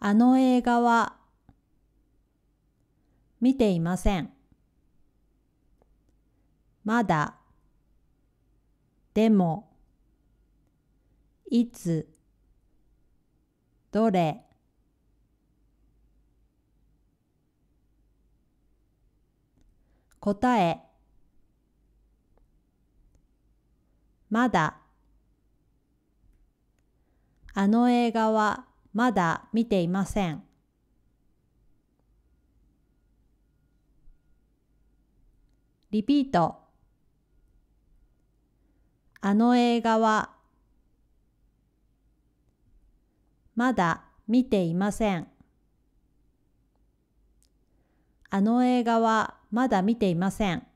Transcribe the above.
あの映画は見ていません。まだでもいつどれ答えまだあの映画はまだ見ていません。リピート。あの映画はまだ見ていません。あの映画はまだ見ていません。